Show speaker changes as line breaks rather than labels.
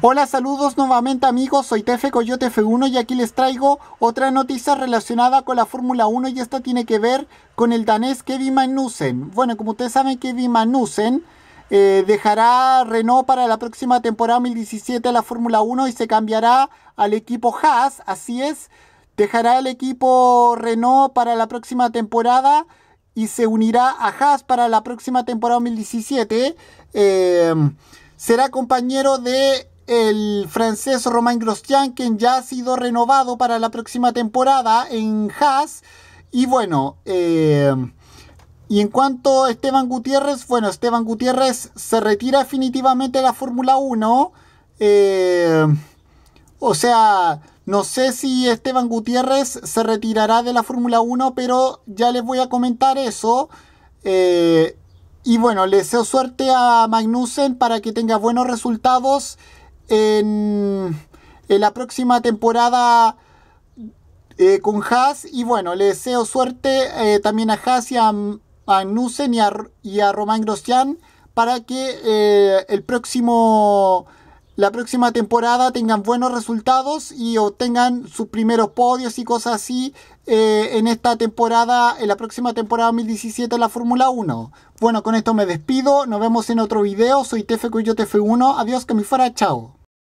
Hola, saludos nuevamente amigos, soy Tefe Coyote F1 y aquí les traigo otra noticia relacionada con la Fórmula 1 y esta tiene que ver con el danés Kevin Magnussen. Bueno, como ustedes saben, Kevin Magnussen eh, dejará Renault para la próxima temporada 2017 a la Fórmula 1 y se cambiará al equipo Haas, así es, dejará el equipo Renault para la próxima temporada y se unirá a Haas para la próxima temporada 2017. Eh, será compañero de el francés Romain Grosjean, quien ya ha sido renovado para la próxima temporada en Haas. Y bueno, eh, y en cuanto a Esteban Gutiérrez, bueno, Esteban Gutiérrez se retira definitivamente de la Fórmula 1. Eh, o sea, no sé si Esteban Gutiérrez se retirará de la Fórmula 1, pero ya les voy a comentar eso. Eh, y bueno, le deseo suerte a Magnussen para que tenga buenos resultados en, la próxima temporada eh, con Haas. Y bueno, le deseo suerte eh, también a Haas y a, Nussen y a, Román Grosjean para que eh, el próximo, la próxima temporada tengan buenos resultados y obtengan sus primeros podios y cosas así en esta temporada, en la próxima temporada 2017 de la Fórmula 1. Bueno, con esto me despido, nos vemos en otro video, soy Tefe yo tf 1 adiós, que me fuera, chao.